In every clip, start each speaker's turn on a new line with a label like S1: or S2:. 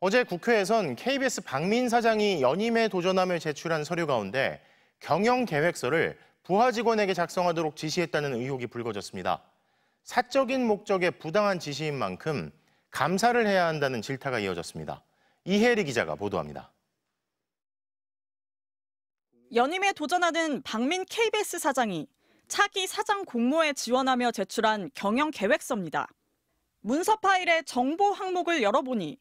S1: 어제 국회에선 KBS 박민 사장이 연임에 도전함을 제출한 서류 가운데 경영 계획서를 부하 직원에게 작성하도록 지시했다는 의혹이 불거졌습니다. 사적인 목적에 부당한 지시인 만큼 감사를 해야 한다는 질타가 이어졌습니다. 이혜리 기자가 보도합니다.
S2: 연임에 도전하는 박민 KBS 사장이 차기 사장 공모에 지원하며 제출한 경영 계획서입니다. 문서 파일의 정보 항목을 열어보니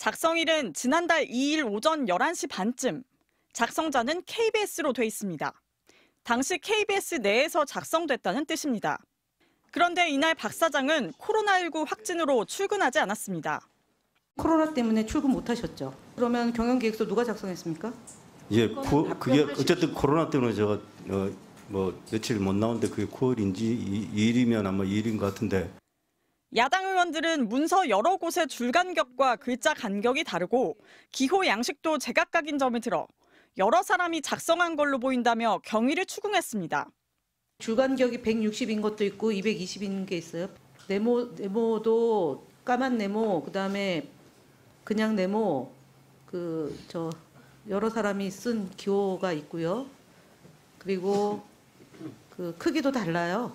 S2: 작성일은 지난달 2일 오전 11시 반쯤 작성자는 KBS로 돼 있습니다. 당시 KBS 내에서 작성됐다는 뜻입니다.
S3: 그런데 이날 박 사장은 코로나19 확진으로 출근하지 않았습니다. 코로나 때문에 출근 못 하셨죠? 그러면 경영계획서 누가 작성했습니까?
S1: 예, 구, 그게 어쨌든 코로나 때문에 제가 어, 뭐 며칠 못 나온데 그게 9월인지 2일이면 아마 2일인 것 같은데
S2: 야당 의원들은 문서 여러 곳의 줄 간격과 글자 간격이 다르고 기호 양식도 제각각인 점을 들어 여러 사람이 작성한
S3: 걸로 보인다며 경위를 추궁했습니다. 줄 간격이 160인 것도 있고 220인 게 있어요. 네모 네모도 까만 네모 그다음에 그냥 네모 그 저 여러 사람이 쓴 기호가 있고요. 그리고 그 크기도 달라요.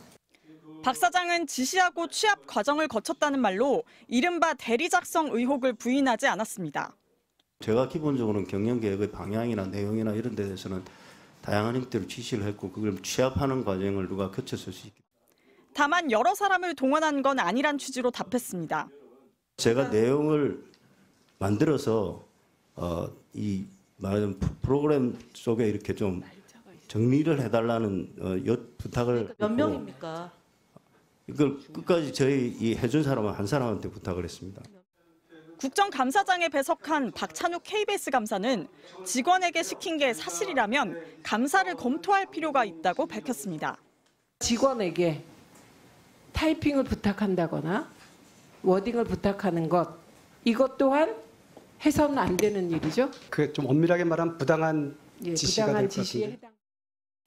S3: 박
S2: 사장은 지시하고 취합 과정을 거쳤다는 말로 이른바 대리 작성 의혹을 부인하지 않았습니다.
S1: 제가 기본적으로는 경영 계획의 방향이나 내용이나 이런 데 대해서는 다양한 형태로 지시를 했고 그걸 취합하는 과정을 누가 거쳤을 수 있게.
S2: 다만 여러 사람을 동원한 건 아니란 취지로 답했습니다.
S1: 제가 내용을 만들어서 어, 이 말하자면 프로그램 속에 이렇게 좀 정리를 해달라는 어, 부탁을
S3: 그러니까 몇 명입니까?
S1: 이걸 끝까지 저희 이 해준 사람 한 사람한테 부탁을 했습니다.
S2: 국정감사장에 배석한 박찬욱 KBS 감사는 직원에게 시킨 게 사실이라면 감사를 검토할 필요가 있다고 밝혔습니다. 직원에게
S1: 타이핑을 부탁한다거나 워딩을 부탁하는 것 이것 또한 해서는 안 되는 일이죠. 그게 좀 엄밀하게 말하면 부당한 예, 지시가 될것 같은데. 해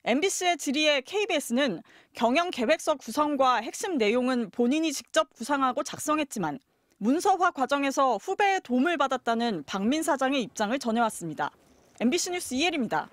S2: MBC의 질의에 KBS는 경영 계획서 구성과 핵심 내용은 본인이 직접 구상하고 작성했지만 문서화 과정에서 후배의 도움을 받았다는 박민 사장의 입장을 전해왔습니다. MBC 뉴스 이혜리입니다.